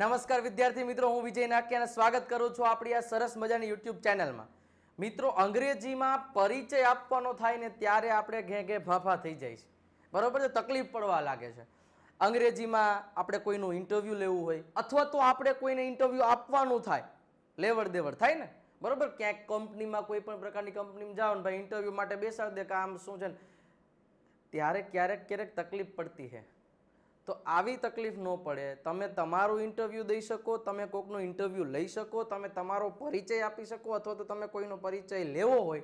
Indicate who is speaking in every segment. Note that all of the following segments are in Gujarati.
Speaker 1: નમસ્કાર વિદ્યાર્થી મિત્રો હું વિજય નાકિયાને સ્વાગત કરું છું આપણી આ સરસ મજાની યુટ્યુબ ચેનલમાં મિત્રો અંગ્રેજીમાં પરિચય આપવાનો થાય ને ત્યારે આપણે ઘે ઘે ભાફા થઈ જાય છે બરાબર છે તકલીફ પડવા લાગે છે અંગ્રેજીમાં આપણે કોઈનું ઇન્ટરવ્યૂ લેવું હોય અથવા તો આપણે કોઈને ઇન્ટરવ્યૂ આપવાનું થાય લેવડ દેવડ થાય ને બરાબર ક્યાંક કંપનીમાં કોઈ પણ પ્રકારની કંપનીમાં જાઓ ને ભાઈ ઇન્ટરવ્યૂ માટે બેસાડ દે કે આમ શું છે ને ત્યારે ક્યારેક ક્યારેક તકલીફ પડતી છે તો આવી તકલીફ ન પડે તમે તમારું ઇન્ટરવ્યૂ દઈ શકો તમે કોઈકનું ઇન્ટરવ્યૂ લઈ શકો તમે તમારો પરિચય આપી શકો અથવા તો તમે કોઈનો પરિચય લેવો હોય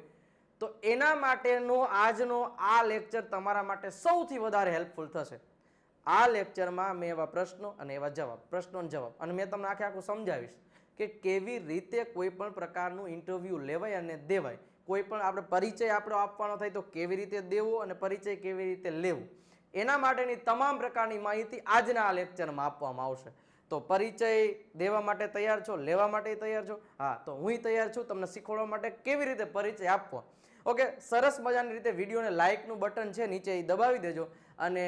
Speaker 1: તો એના માટેનો આજનો આ લેક્ચર તમારા માટે સૌથી વધારે હેલ્પફુલ થશે આ લેક્ચરમાં મેં એવા પ્રશ્નો અને એવા જવાબ પ્રશ્નોનો જવાબ અને મેં તમને આખે આખું સમજાવીશ કે કેવી રીતે કોઈ પણ પ્રકારનું ઇન્ટરવ્યૂ લેવાય અને દેવાય કોઈ પણ આપણે પરિચય આપણો આપવાનો થાય તો કેવી રીતે દેવો અને પરિચય કેવી રીતે લેવું એના માટેની તમામ પ્રકારની માહિતી આજના આ લેક્ચરમાં આપવામાં આવશે તો પરિચય દેવા માટે તૈયાર છો લેવા માટે તૈયાર છો હા તો હું તૈયાર છું તમને શીખવાડવા માટે કેવી રીતે પરિચય આપવો ઓકે સરસ મજાની રીતે વિડીયોને લાઇકનું બટન છે નીચે એ દબાવી દેજો અને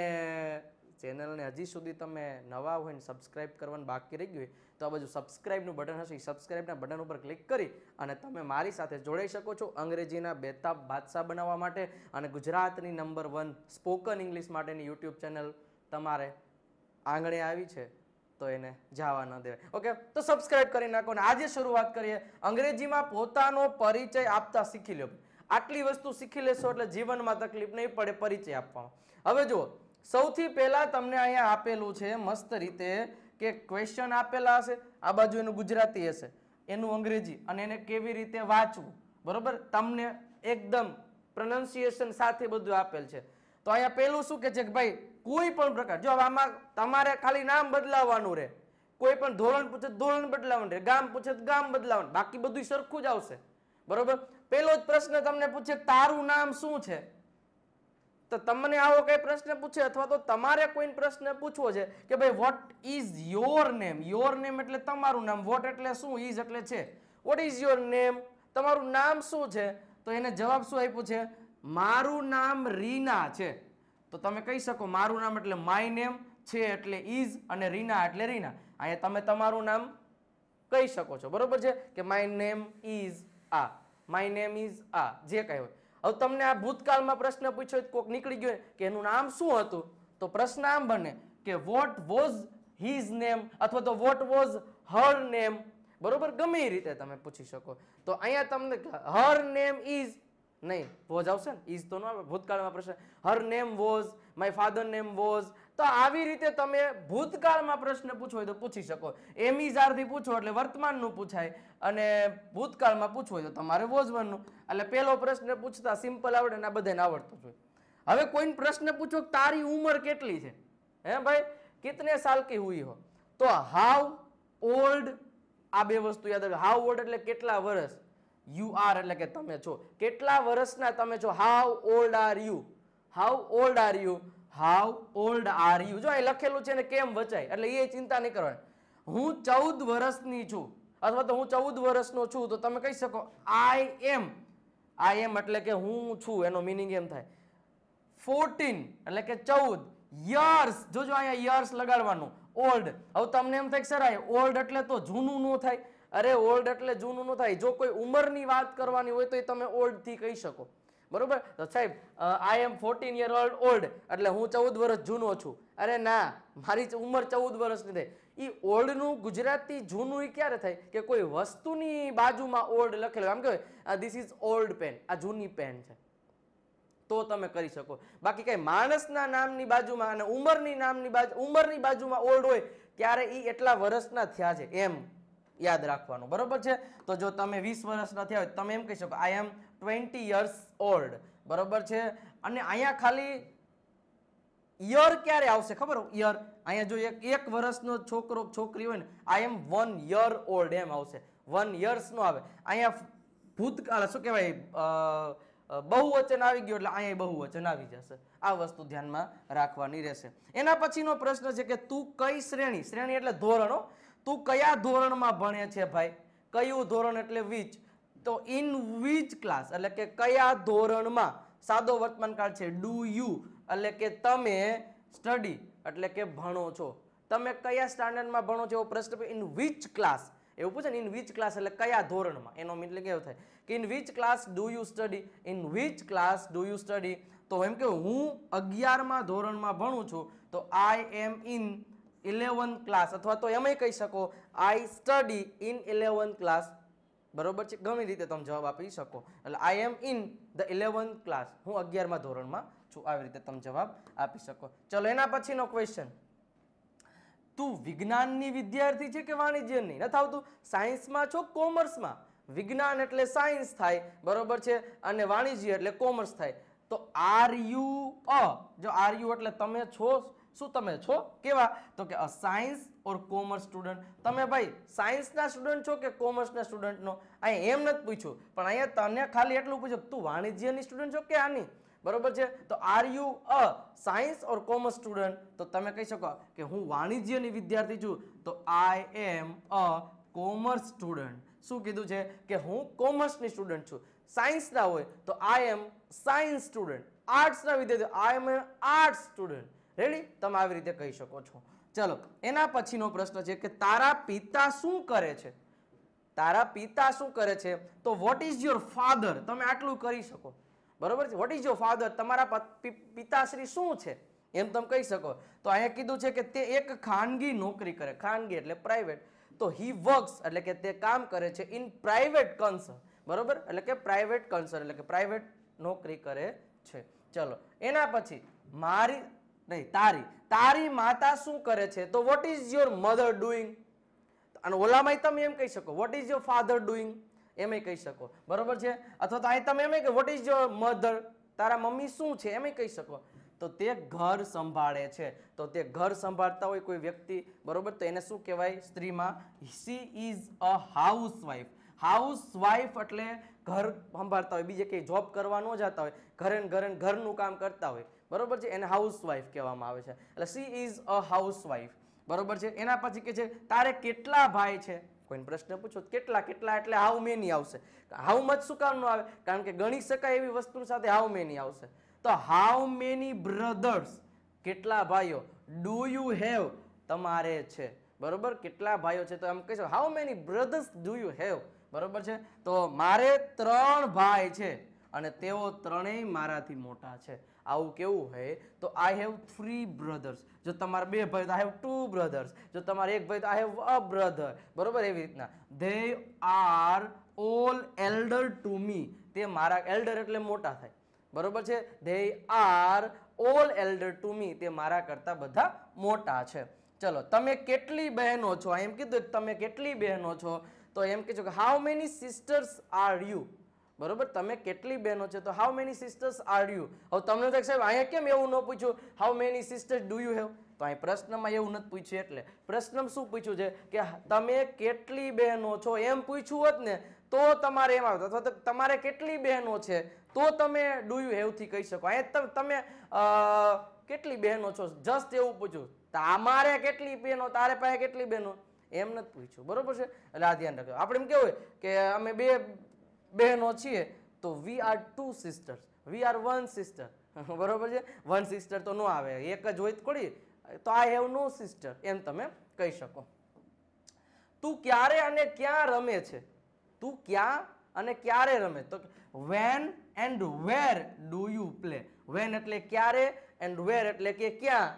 Speaker 1: ચેનલને હજી સુધી તમે નવા હોય ને સબસ્ક્રાઇબ કરવાનું બાકી રહી ગયું હોય તો આ બાજુ સબસ્ક્રાઇબનું બટન હશે એ સબસ્ક્રાઇબના બટન ઉપર ક્લિક કરી અને તમે મારી સાથે જોડાઈ શકો છો અંગ્રેજીના બેતાબ બાદશાહ બનાવવા માટે અને ગુજરાતની નંબર વન સ્પોકન ઇંગ્લિશ માટેની યુટ્યુબ ચેનલ તમારે આંગણે આવી છે તો એને જાવા ન દેવાય ઓકે તો સબસ્ક્રાઇબ કરી નાખો અને આજે શરૂઆત કરીએ અંગ્રેજીમાં પોતાનો પરિચય આપતા શીખી લો આટલી વસ્તુ શીખી લેશો એટલે જીવનમાં તકલીફ નહીં પડે પરિચય આપવામાં હવે જુઓ સૌથી પહેલાં તમને અહીંયા આપેલું છે મસ્ત રીતે કે ક્વેશ્ચન આપેલા હશે આ બાજુ એનું ગુજરાતી હશે એનું અંગ્રેજી અને એને કેવી રીતે વાંચવું બરોબર તમને એકદમ પ્રનાઉન્સિએશન સાથે બધું આપેલ છે તો અહીંયા પહેલું શું કે છે કે ભાઈ કોઈ પણ પ્રકાર જો આમાં તમારે ખાલી નામ બદલાવવાનું રહે કોઈ પણ ધોરણ પૂછે ધોરણ બદલાવવાનું રહે ગામ પૂછે ગામ બદલાવવાનું બાકી બધું સરખું જ આવશે બરોબર પહેલો જ પ્રશ્ન તમને પૂછે તારું નામ શું છે તો તમને આવો કંઈ પ્રશ્ન પૂછે અથવા તો તમારે કોઈ પ્રશ્ન પૂછવો છે કે ભાઈ what is your name your name એટલે તમારું નામ વોટ એટલે શું ઇઝ એટલે છે વોટ ઇઝ યોર નેમ તમારું નામ શું છે તો એને જવાબ શું આપ્યું છે મારું નામ રીના છે તો તમે કહી શકો મારું નામ એટલે માય નેમ છે એટલે ઇઝ અને રીના એટલે રીના અહીંયા તમે તમારું નામ કહી શકો છો બરોબર છે કે માય નેમ ઇઝ આ માય નેમ ઇઝ આ જે કંઈ હોય હવે તમને આ ભૂતકાળમાં પ્રશ્ન પૂછ્યો કોઈક નીકળી ગયો કે એનું નામ શું હતું તો પ્રશ્ન આમ બને કે વોટ વોઝ હિઝ નેમ અથવા તો વોટ વોઝ હર નેમ બરોબર ગમે એ રીતે તમે પૂછી શકો તો અહીંયા તમને હર નેમ ઇઝ નહીં વોઝ આવશે ને ઇઝ તો ન ભૂતકાળમાં પ્રશ્ન her name was my father name was તો આવી રીતે તમે ભૂતકાળમાં પ્રશ્ન પૂછો હોય તો પૂછી શકો એમિઝારથી પૂછો એટલે વર્તમાનનું પૂછાય અને ભૂતકાળમાં પૂછવો હોય તો તમારે વોઝવનનું એટલે પહેલો પ્રશ્ન પૂછતા સિમ્પલ આવડે ને આ બધાને આવડતું જોઈએ હવે કોઈને પ્રશ્ન પૂછો તારી ઉંમર કેટલી છે હે ભાઈ કિતને સાલ કી હુઈ હો તો હાવ ઓલ્ડ આ બે વસ્તુ યાદ રાખો હાઉ ઓલ્ડ એટલે કેટલા વર્ષ યુ આર એટલે કે તમે છો કેટલા વર્ષના તમે છો how old are you how old are you how old are you જો એ લખેલું છે ને કેમ વચાય એટલે એ ચિંતા નહીં કરવાની હું ચૌદ વર્ષની છું અથવા તો હું ચૌદ વર્ષનો છું તો તમે કહી શકો આઈ એમ આઈ એમ એટલે કે હું છું એનો મિનિંગ એમ થાય ફોર્ટીન એટલે કે ચૌદ યર્સ જોજો અહીંયા યર્સ લગાડવાનું ઓલ્ડ હવે તમને એમ થાય કે સર આય ઓલ્ડ એટલે તો જૂનું ન થાય અરે ઓલ્ડ એટલે જૂનું ન થાય જો કોઈ ઉંમરની વાત કરવાની હોય તો એ તમે ઓલ્ડથી કહી શકો બરોબર તો સાહેબ I am fourteen year old old એટલે હું ચૌદ વર્ષ જૂનો છું અરે ના મારી ઉંમર ચૌદ વર્ષની થઈ એ ઓલ્ડનું ગુજરાતી જૂનું એ ક્યારે થાય કે કોઈ વસ્તુની બાજુમાં ઓલ્ડ લખેલું આમ કહેવાય ધીસ ઇઝ ઓલ્ડ પેન આ જૂની પેન છે તો તમે કરી શકો બાકી કંઈ માણસના નામની બાજુમાં અને ઉંમરની નામની બાજુ ઉંમરની બાજુમાં ઓલ્ડ હોય ત્યારે એ એટલા વર્ષના થયા છે એમ યાદ રાખવાનું બરોબર છે તો જો તમે વીસ વર્ષના થયા હોય તમે એમ કહી શકો I am twenty years old બરોબર છે અને અહીંયા ખાલી યર ક્યારે આવશે ખબર યર અહીંયા જો એક એક વર્ષનો છોકરો છોકરી હોય ને I am one year old એમ આવશે વન યર્સનો આવે અહીંયા ભૂતકાળ શું કહેવાય બહુવચન આવી ગયો એટલે અહીંયા બહુવચન આવી જશે આ વસ્તુ ધ્યાનમાં રાખવાની રહેશે એના પછીનો પ્રશ્ન છે કે તું કઈ શ્રેણી શ્રેણી એટલે ધોરણો તું કયા ધોરણમાં ભણે છે ભાઈ કયું ધોરણ એટલે વીચ તો ઇન વિચ ક્લાસ એટલે કે કયા ધોરણમાં સાદો વર્તમાનકાળ છે ડુ યુ એટલે કે તમે સ્ટડી એટલે કે ભણો છો તમે કયા સ્ટાન્ડર્ડમાં ભણો છો એવો પ્રશ્ન ઇન વિચ ક્લાસ એવું પૂછે ને ઇન વિચ ક્લાસ એટલે કયા ધોરણમાં એનો મીટલે કેવો થાય કે in which class do you study in which class do you study તો એમ કે હું અગિયારમાં ધોરણમાં ભણું છું તો I am in eleventh class અથવા તો એમય કહી શકો I study in eleventh class બરોબર છે ગમે રીતે તમે જવાબ આપી શકો એટલે I am in the eleventh class હું અગિયારમાં ધોરણમાં છું આવી રીતે તમે જવાબ આપી શકો ચલો એના પછીનો ક્વેશ્ચન તું વિજ્ઞાનની વિદ્યાર્થી છે કે વાણિજ્યની નથી આવતું સાયન્સમાં છો કોમર્સમાં વિજ્ઞાન એટલે સાયન્સ થાય બરોબર છે અને વાણિજ્ય એટલે કોમર્સ થાય તો આર યુ અ જો આર યુ એટલે તમે છો શું તમે છો કેવા તો કે a science or commerce student તમે ભાઈ સાયન્સના સ્ટુડન્ટ છો કે કોમર્સના સ્ટુડન્ટનો અહીં એમ નથી પૂછ્યું પણ અહીંયા તને ખાલી એટલું પૂછ્યું તું વાણિજ્યની સ્ટુડન્ટ છો કે આની બરોબર છે તો are you a science or commerce student તો તમે કહી શકો કે હું વાણિજ્યની વિદ્યાર્થી છું તો I M a commerce student શું કીધું છે કે હું કોમર્સની સ્ટુડન્ટ છું સાયન્સના હોય તો આઈ એમ સાયન્સ સ્ટુડન્ટ આર્ટ્સના વિદ્યાર્થી I am an arts student ready તમે આવી રીતે કહી શકો છો ચલો એના પછીનો પ્રશ્ન છે કે તારા પિતા શું કરે છે તારા પિતા શું કરે છે તો વોટ ઇઝ યોર ફાધર તમે આટલું કરી શકો બરોબર છે વોટ ઇઝ યોર ફાધર તમારા પિતાશ્રી શું છે એમ તમે કહી શકો તો અહીંયા કીધું છે કે તે એક ખાનગી નોકરી કરે ખાનગી એટલે પ્રાઇવેટ તો હી વર્ક્સ એટલે કે તે કામ કરે છે ઇન પ્રાઇવેટ કન્સર્ન બરોબર એટલે કે પ્રાઇવેટ કન્સર્ન એટલે કે પ્રાઇવેટ નોકરી કરે છે ચલો એના પછી મારી નહીં તારી તારી માતા શું કરે છે તો what is your mother doing અને ઓલામાંય તમે એમ કહી શકો what is your father doing એમય કહી શકો બરોબર છે અથવા તો અહીં તમે એમ કે વોટ ઇઝ યોર મધર તારા મમ્મી શું છે એમય કહી શકો તો તે ઘર સંભાળે છે તો તે ઘર સંભાળતા હોય કોઈ વ્યક્તિ બરોબર તો એને શું કહેવાય સ્ત્રીમાં she is a housewife housewife એટલે ઘર સંભાળતા હોય બીજે કંઈ જોબ કરવા ન જતા હોય ઘરે ઘરે ઘરનું કામ કરતા હોય બરોબર છે એને હાઉસ હાઉસવાઈફ કહેવામાં આવે છે એટલે she is a house housewife બરોબર છે એના પછી કે છે તારે કેટલા ભાઈ છે કોઈને પ્રશ્ન પૂછો કેટલા કેટલા એટલે હાઉ મેની આવશે હાઉ મચ શું કામ આવે કારણ કે ગણી શકાય એવી વસ્તુ સાથે હાઉ મેની આવશે તો હાઉ મેની બ્રધર્સ કેટલા ભાઈઓ ડુ યુ હેવ તમારે છે બરોબર કેટલા ભાઈઓ છે તો એમ કહેશો how many brothers do you have બરોબર છે તો મારે ત્રણ ભાઈ છે અને તેઓ ત્રણેય મારાથી મોટા છે આવું કેવું હોય તો આઈ હેવ થ્રી બ્રધર્સ જો તમારા બે ભાઈ તો આઈ હેવ ટુ બ્રધર્સ જો તમારે એક ભાઈ તો આઈ હેવ અ બ્રધર બરાબર એવી રીતના they are all elder to me તે મારા એલ્ડર એટલે મોટા થાય બરાબર છે they are all elder to me તે મારા કરતાં બધા મોટા છે ચલો તમે કેટલી બહેનો છો એમ કીધું તમે કેટલી બહેનો છો તો એમ કે છો કે how many sisters are you બરોબર તમે કેટલી બહેનો છે તો how many sisters are you હવે તમને થાય સાહેબ અહીંયા કેમ એવું ન પૂછ્યું how many sisters do you have તો અહીં પ્રશ્નમાં એવું નથી પૂછ્યું એટલે પ્રશ્ન શું પૂછ્યું છે કે તમે કેટલી બહેનો છો એમ પૂછ્યું હોત ને તો તમારે એમ આવે અથવા તો તમારે કેટલી બહેનો છે તો તમે ડુ યુ હેવથી કહી શકો અહીંયા તમે કેટલી બહેનો છો જસ્ટ એવું પૂછ્યું તમારે કેટલી બહેનો તારે પાસે કેટલી બહેનો એમ નથી પૂછ્યું બરોબર છે એટલે આ ધ્યાન રાખજો આપણે એમ કેવું હોય કે અમે બે બહેનો છીએ તો we are two sisters we are one sister બરોબર છે વન સિસ્ટર તો ન આવે એક જ હોય થોડી તો આઈ હેવ નો સિસ્ટર એમ તમે કહી શકો તું ક્યારે અને ક્યાં રમે છે તું ક્યાં અને ક્યારે રમે તો when and where do you play when એટલે ક્યારે એન્ડ વેર એટલે કે ક્યાં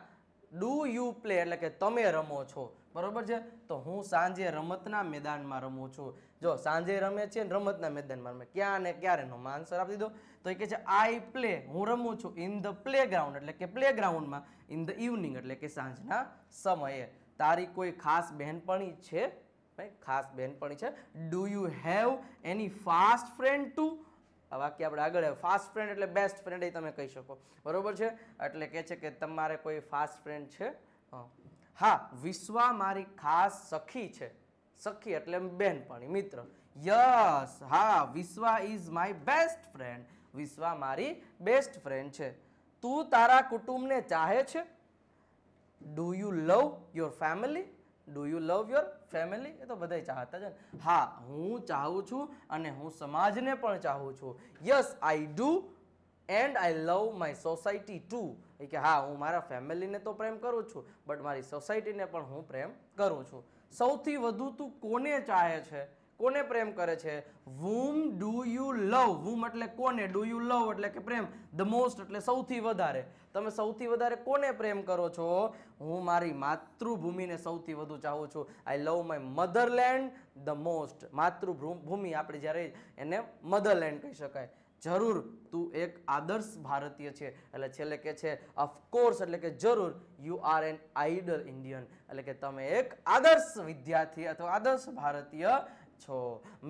Speaker 1: ડુ યુ પ્લે એટલે કે તમે રમો છો બરોબર છે તો હું સાંજે રમતના મેદાનમાં રમું છું જો સાંજે રમે છે ને રમતના મેદાનમાં રમે ક્યાં ને ક્યારે નો આન્સર આપી દીધો તો એ કહે છે આઈ પ્લે હું રમું છું ઇન ધ પ્લે ગ્રાઉન્ડ એટલે કે પ્લે ગ્રાઉન્ડમાં ઇન ધ ઇવનિંગ એટલે કે સાંજના સમયે તારી કોઈ ખાસ બહેનપણી છે ભાઈ ખાસ બહેનપણી છે do you have any fast friend too આ વાક્ય આપણે આગળ ફાસ્ટ ફ્રેન્ડ એટલે બેસ્ટ ફ્રેન્ડ એ તમે કહી શકો બરાબર છે એટલે કહે છે કે તમારે કોઈ ફાસ્ટ ફ્રેન્ડ છે હા વિશ્વા મારી ખાસ સખી છે સખી એટલે બહેનપણી મિત્ર યસ હા Vishwa is my best friend Vishwa મારી બેસ્ટ ફ્રેન્ડ છે તું તારા કુટુંબને ચાહે છે do you love your family do you love your family એ તો બધા ચાહતા છે હા હું ચાહું છું અને હું સમાજને પણ ચાહું છું yes I do and I love my society too એ કે હા હું મારા ફેમિલીને તો પ્રેમ કરું છું બટ મારી સોસાયટીને પણ હું પ્રેમ કરું છું સૌથી વધુ તું કોને ચાહે છે કોને પ્રેમ કરે છે whom do you love whom એટલે કોને ડુ યુ લવ એટલે કે પ્રેમ ધ મોસ્ટ એટલે સૌથી વધારે તમે સૌથી વધારે કોને પ્રેમ કરો છો હું મારી માતૃભૂમિને સૌથી વધુ ચાહું છું I love my motherland the most માતૃભૂમિ આપણે જ્યારે એને મધરલેન્ડ કહી શકાય જરૂર તું એક આદર્શ ભારતીય છે એટલે છેલ્લે કે છે અફકોર્સ એટલે કે જરૂર you are an idol Indian એટલે કે તમે એક આદર્શ વિદ્યાર્થી અથવા આદર્શ ભારતીય છો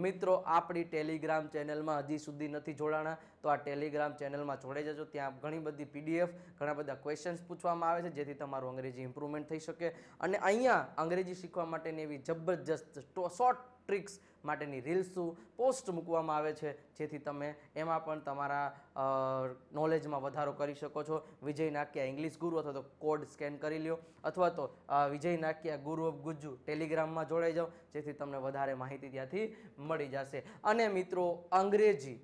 Speaker 1: મિત્રો આપણી ટેલિગ્રામ ચેનલમાં હજી સુધી નથી જોડાણા તો આ ટેલિગ્રામ ચેનલમાં જોડાઈ જજો ત્યાં ઘણી બધી પીડીએફ ઘણા બધા ક્વેશ્ચન્સ પૂછવામાં આવે છે જેથી તમારું અંગ્રેજી ઇમ્પ્રુવમેન્ટ થઈ શકે અને અહીંયા અંગ્રેજી શીખવા માટેની એવી જબરજસ્ત શોર્ટ ટ્રિક્સ માટેની રીલ્સો પોસ્ટ મૂકવામાં આવે છે જેથી તમે એમાં પણ તમારા નોલેજમાં વધારો કરી શકો છો વિજય નાક્યા ઇંગ્લિશ ગુરુ અથવા તો કોડ સ્કેન કરી લ્યો અથવા તો વિજય નાક્યા ગુરુ ઓફ ગુજ્જુ ટેલિગ્રામમાં જોડાઈ જાઓ જેથી તમને વધારે માહિતી ત્યાંથી મળી જશે અને મિત્રો અંગ્રેજી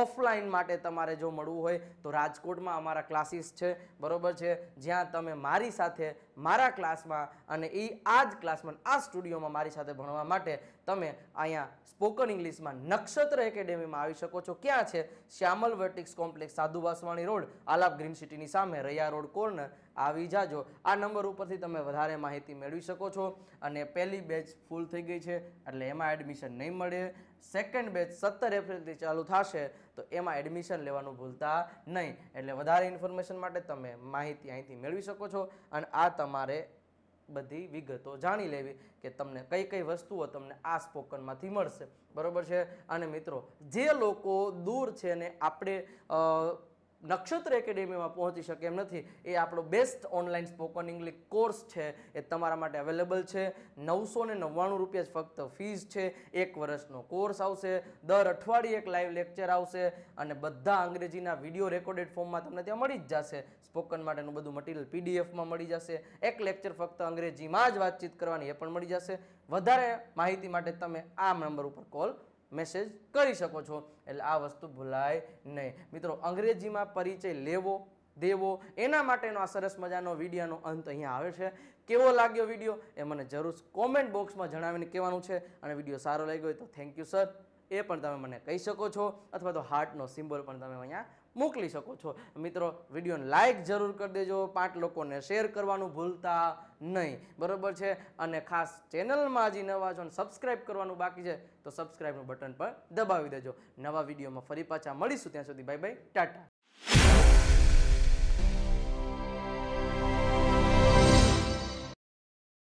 Speaker 1: ઓફલાઈન માટે તમારે જો મળવું હોય તો રાજકોટમાં અમારા ક્લાસીસ છે બરાબર છે જ્યાં તમે મારી સાથે મારા ક્લાસમાં અને એ આ જ ક્લાસમાં આ સ્ટુડિયોમાં મારી સાથે ભણવા માટે તમે અહીંયા સ્પોકન ઇંગ્લિશમાં નક્ષત્ર એકેડેમીમાં આવી શકો છો ક્યાં છે શ્યામલ વર્ટિક્સ કોમ્પ્લેક્સ સાધુ વાસવાણી રોડ આલાપ ગ્રીન સિટીની સામે રૈયા રોડ કોર્નર આવી જાજો આ નંબર ઉપરથી તમે વધારે માહિતી મેળવી શકો છો અને પહેલી બેચ ફૂલ થઈ ગઈ છે એટલે એમાં એડમિશન નહીં મળે સેકન્ડ બેચ સત્તર એપ્રિલથી ચાલુ થશે તો એમાં એડમિશન લેવાનું ભૂલતા નહીં એટલે વધારે ઇન્ફોર્મેશન માટે તમે માહિતી અહીંથી મેળવી શકો છો અને આ તમારે બધી વિગતો જાણી લેવી કે તમને કઈ કઈ વસ્તુઓ તમને આ સ્પોકનમાંથી મળશે બરાબર છે અને મિત્રો જે લોકો દૂર છે ને આપણે નક્ષત્ર એકેડેમીમાં પહોંચી શકે એમ નથી એ આપણો best online spoken English course છે એ તમારા માટે અવેલેબલ છે નવસો ને નવ્વાણું રૂપિયા જ ફક્ત ફીસ છે એક વર્ષનો કોર્સ આવશે દર અઠવાડિયે એક લાઈવ લેક્ચર આવશે અને બધા અંગ્રેજીના વિડીયો રેકોર્ડેડ ફોર્મમાં તમને ત્યાં મળી જ જશે સ્પોકન માટેનું બધું મટીરિયલ પીડીએફમાં મળી જશે એક લેક્ચર ફક્ત અંગ્રેજીમાં જ વાતચીત કરવાની એ પણ મળી જશે વધારે માહિતી માટે તમે આ નંબર ઉપર કોલ મેસેજ કરી શકો છો એટલે આ વસ્તુ ભૂલાય નહીં મિત્રો અંગ્રેજીમાં પરિચય લેવો દેવો એના માટેનો આ સરસ મજાનો વિડીયોનો અંત અહીંયા આવે છે કેવો લાગ્યો વિડીયો એ મને જરૂર કોમેન્ટ બોક્સમાં જણાવીને કહેવાનું છે અને વિડીયો સારો લાગ્યો હોય તો થેન્ક યુ સર એ પણ તમે મને કહી શકો છો અથવા તો હાર્ટનો સિમ્બોલ પણ તમે અહીંયા મોકલી શકો છો મિત્રો વિડીયોને લાઇક જરૂર કરી દેજો પાંચ લોકોને શેર કરવાનું ભૂલતા નહીં બરાબર છે અને ખાસ ચેનલમાં હજી નવા છો અને સબસ્ક્રાઈબ કરવાનું બાકી છે તો સબસ્ક્રાઇબનું બટન પણ દબાવી દેજો નવા વિડીયોમાં ફરી પાછા મળીશું ત્યાં સુધી બાય બાય ટાટા